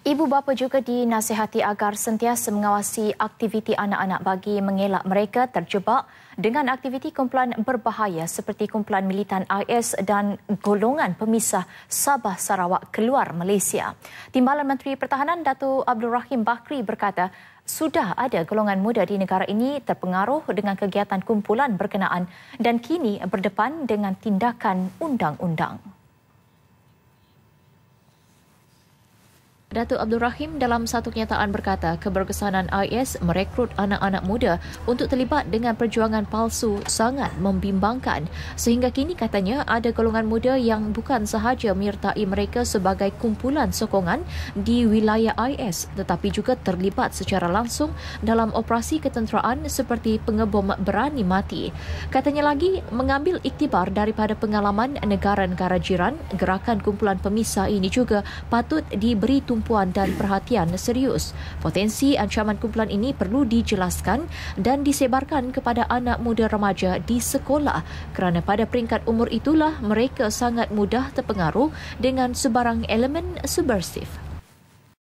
Ibu bapa juga dinasihati agar sentiasa mengawasi aktiviti anak-anak bagi mengelak mereka terjebak dengan aktiviti kumpulan berbahaya seperti kumpulan militan IS dan golongan pemisah Sabah Sarawak keluar Malaysia. Timbalan Menteri Pertahanan Datu Abdul Rahim Bakri berkata, sudah ada golongan muda di negara ini terpengaruh dengan kegiatan kumpulan berkenaan dan kini berdepan dengan tindakan undang-undang. Datuk Abdul Rahim dalam satu kenyataan berkata keberkesanan IS merekrut anak-anak muda untuk terlibat dengan perjuangan palsu sangat membimbangkan. Sehingga kini katanya ada golongan muda yang bukan sahaja menyertai mereka sebagai kumpulan sokongan di wilayah IS tetapi juga terlibat secara langsung dalam operasi ketenteraan seperti pengebom berani mati. Katanya lagi, mengambil iktibar daripada pengalaman negara-negara jiran, gerakan kumpulan pemisah ini juga patut diberi tumpuan perempuan dan perhatian serius. Potensi ancaman kumpulan ini perlu dijelaskan dan disebarkan kepada anak muda remaja di sekolah kerana pada peringkat umur itulah mereka sangat mudah terpengaruh dengan sebarang elemen subversif.